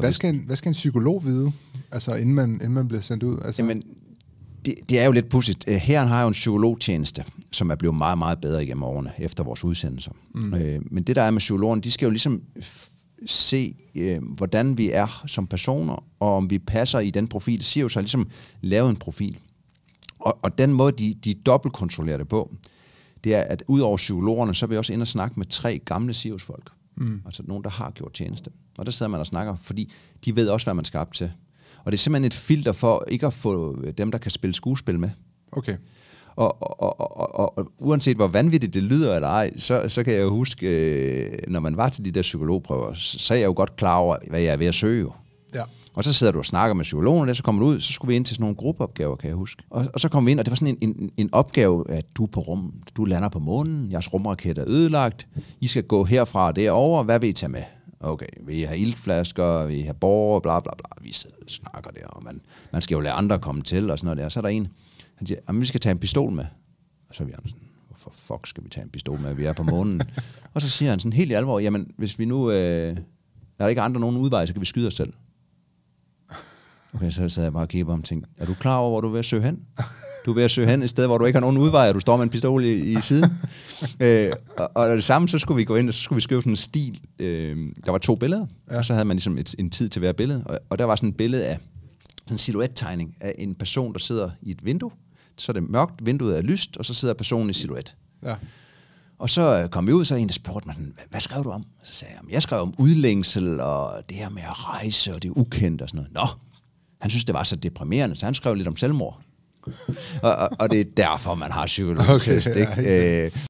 Hvad skal, en, hvad skal en psykolog vide, altså inden man, inden man bliver sendt ud? Altså... Jamen, det, det er jo lidt pudsigt. Øh, herren har jo en psykologtjeneste, som er blevet meget, meget bedre igennem årene efter vores udsendelser. Mm. Øh, men det der er med psykologerne, de skal jo ligesom se, øh, hvordan vi er som personer, og om vi passer i den profil. Det siger jo så ligesom, lavet en profil. Og, og den måde, de, de dobbeltkontrollerer det på, det er, at udover psykologerne, så vil jeg også ind og snakke med tre gamle Sirius-folk. Mm. Altså nogen, der har gjort tjeneste. Og der sidder man og snakker, fordi de ved også, hvad man skal op til. Og det er simpelthen et filter for ikke at få øh, dem, der kan spille skuespil med. Okay. Og, og, og, og, og uanset hvor vanvittigt det lyder eller ej, så, så kan jeg jo huske, øh, når man var til de der psykologprøver, så er jeg jo godt klar over, hvad jeg er ved at søge. Ja. Og så sidder du og snakker med psykologen, og så kommer du ud, så skulle vi ind til sådan nogle gruppeopgaver, kan jeg huske. Og, og så kom vi ind, og det var sådan en, en, en opgave, at du er på rummet, du lander på månen, jeres rumraket er ødelagt, I skal gå herfra og derover, hvad vil I tage med? Okay, vi har ildflasker, vi har borger, bla bla bla, vi snakker der, og man, man skal jo lade andre komme til, og sådan noget der. Så er der en, han siger, at vi skal tage en pistol med. Og så er vi sådan, hvorfor fuck skal vi tage en pistol med, vi er på månen? og så siger han sådan helt i alvor, jamen hvis vi nu, øh, er der ikke andre nogen udvej, så kan vi skyde os selv. Okay, så sad jeg bare og kiggede på ham og tænkte, er du klar over, hvor du er ved at søge hen? Du er ved at søge hen et sted, hvor du ikke har nogen udvej, og du står med en pistol i, i siden. øh, og, og det samme, så skulle vi gå ind, og så skulle vi skrive sådan en stil. Øh, der var to billeder, ja. og så havde man ligesom et, en tid til hver billede. Og, og der var sådan et billede af, sådan en silhuettegning af en person, der sidder i et vindue. Så er det mørkt, vinduet er lyst, og så sidder personen i silhuet. Ja. Og så øh, kom vi ud, så en, der spurgte mig, hvad skrev du om? Så sagde jeg, jeg skrev om udlængsel, og det her med at rejse, og det ukendte og sådan noget. Nå, han synes, det var så deprimerende, så han skrev lidt om selvmord. og, og, og det er derfor, man har psykologisk Okay, ikke? Ja, øh,